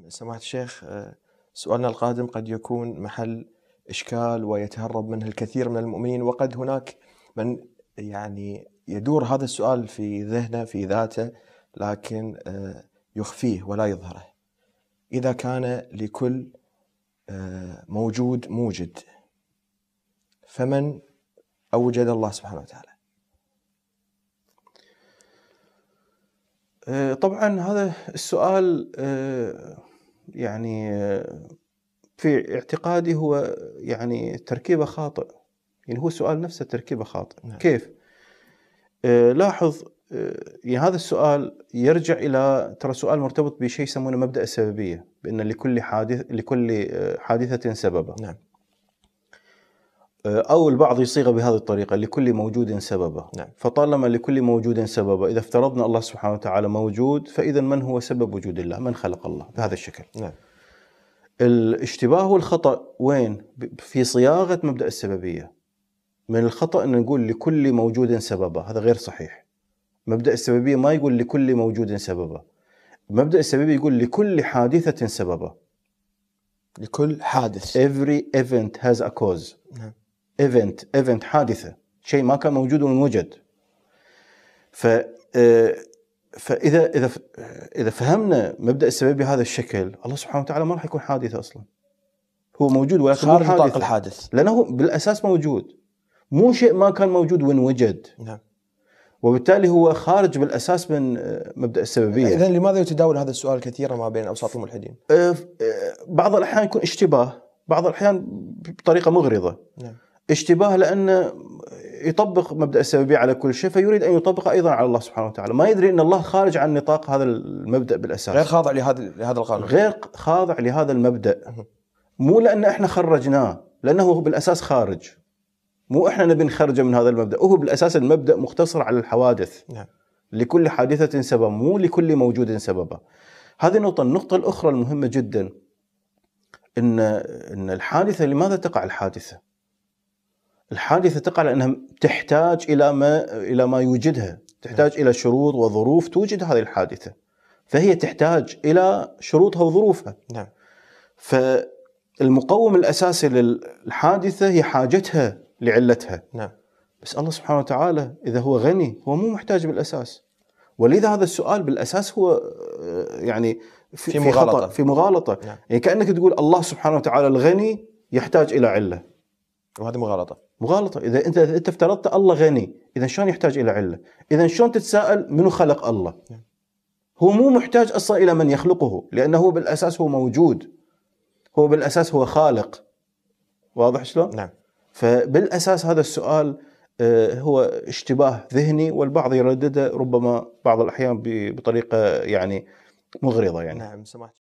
نعم سماحة الشيخ آه، سؤالنا القادم قد يكون محل إشكال ويتهرب منه الكثير من المؤمنين وقد هناك من يعني يدور هذا السؤال في ذهنه في ذاته لكن آه، يخفيه ولا يظهره إذا كان لكل آه، موجود موجد فمن أوجد الله سبحانه وتعالى آه، طبعا هذا السؤال آه، يعني آه، في اعتقادي هو يعني تركيبه خاطئ يعني هو السؤال نفسه تركيبه خاطئ نعم. كيف لاحظ يعني هذا السؤال يرجع الى ترى سؤال مرتبط بشيء يسمونه مبدا السببيه بان لكل حادث لكل حادثه سببه نعم آه، أو البعض يصيغها بهذه الطريقة لكل موجود سببه نعم. فطالما لكل موجود سببه إذا افترضنا الله سبحانه وتعالى موجود فإذا من هو سبب وجود الله من خلق الله بهذا الشكل نعم. الاشتباه والخطأ وين في صياغة مبدأ السببية من الخطأ أن نقول لكل موجود سببه هذا غير صحيح مبدأ السببية ما يقول لكل موجود سببه مبدأ السببية يقول لكل حادثة سببه لكل حادث every event has a cause نعم. ايفنت ايفنت حادثه شيء ما كان موجود وجد ف آه، فاذا اذا اذا فهمنا مبدا السبب بهذا الشكل الله سبحانه وتعالى ما راح يكون حادث اصلا هو موجود ولكن خارج نطاق الحادث لانه بالاساس موجود مو شيء ما كان موجود وين وجد نعم وبالتالي هو خارج بالاساس من آه، مبدا السببيه اذا لماذا يتداول هذا السؤال كثيرا ما بين اوساط الملحدين؟ آه، بعض الاحيان يكون اشتباه بعض الاحيان بطريقه مغرضه نعم. اشتباه لأنه يطبق مبدأ السببية على كل شيء فيريد أن يطبقه أيضا على الله سبحانه وتعالى ما يدري أن الله خارج عن نطاق هذا المبدأ بالأساس غير خاضع لهذا لهذا القانون غير خاضع لهذا المبدأ مو لأن احنا خرجناه لأنه هو بالأساس خارج مو احنا نبي نخرجه من هذا المبدأ وهو بالأساس المبدأ مختصر على الحوادث نعم. لكل حادثة سبب مو لكل موجود سببه هذه نقطة النقطة الأخرى المهمة جدا أن أن الحادثة لماذا تقع الحادثة؟ الحادثه تقع لانها تحتاج الى ما الى ما يوجدها، تحتاج الى شروط وظروف توجد هذه الحادثه. فهي تحتاج الى شروطها وظروفها. نعم. فالمقوم الاساسي للحادثه هي حاجتها لعلتها. نعم. بس الله سبحانه وتعالى اذا هو غني هو مو محتاج بالاساس. ولذا هذا السؤال بالاساس هو يعني في, في مغالطه في مغالطه نعم. يعني كانك تقول الله سبحانه وتعالى الغني يحتاج الى عله. وهذه مغالطه مغالطه اذا انت انت افترضت الله غني اذا شلون يحتاج الى عله اذا شلون تتساءل منو خلق الله هو مو محتاج اصلا الى من يخلقه لانه هو بالاساس هو موجود هو بالاساس هو خالق واضح شلون نعم فبالاساس هذا السؤال آه، هو اشتباه ذهني والبعض يردده ربما بعض الاحيان بطريقه يعني مغرضه يعني نعم سمحت